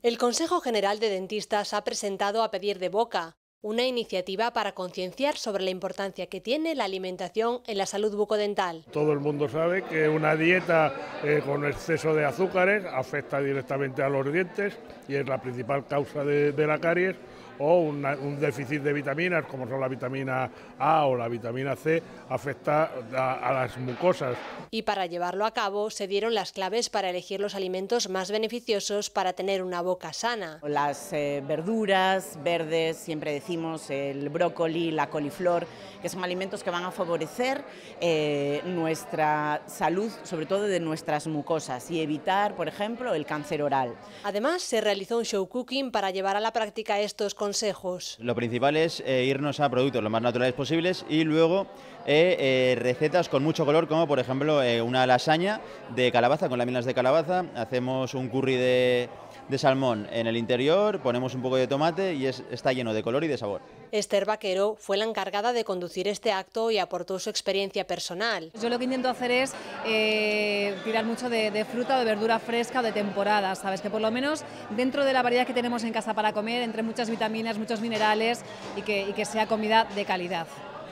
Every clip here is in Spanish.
El Consejo General de Dentistas ha presentado a pedir de boca una iniciativa para concienciar sobre la importancia que tiene la alimentación en la salud bucodental. Todo el mundo sabe que una dieta eh, con exceso de azúcares afecta directamente a los dientes y es la principal causa de, la caries o un déficit de vitaminas como son la vitamina A o la vitamina C afecta a, las mucosas. Y para llevarlo a cabo se dieron las claves para elegir los alimentos más beneficiosos para tener una boca sana. Las eh, verduras verdes siempre decía hicimos, el brócoli, la coliflor, que son alimentos que van a favorecer eh, nuestra salud, sobre todo de nuestras mucosas, y evitar, por ejemplo, el cáncer oral. Además, se realizó un show cooking para llevar a la práctica estos consejos. Lo principal es eh, irnos a productos lo más naturales posibles y luego eh, recetas con mucho color, como por ejemplo una lasaña de calabaza, con láminas de calabaza, hacemos un curry de de salmón en el interior, ponemos un poco de tomate y está lleno de color y de sabor. Esther Vaquero fue la encargada de conducir este acto y aportó su experiencia personal. Yo lo que intento hacer es eh, tirar mucho de, fruta o de verdura fresca o de temporada, ¿sabes? Que por lo menos dentro de la variedad que tenemos en casa para comer, entre muchas vitaminas, muchos minerales y que, y que sea comida de calidad.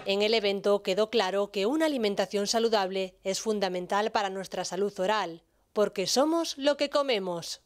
En el evento quedó claro que una alimentación saludable es fundamental para nuestra salud oral, porque somos lo que comemos.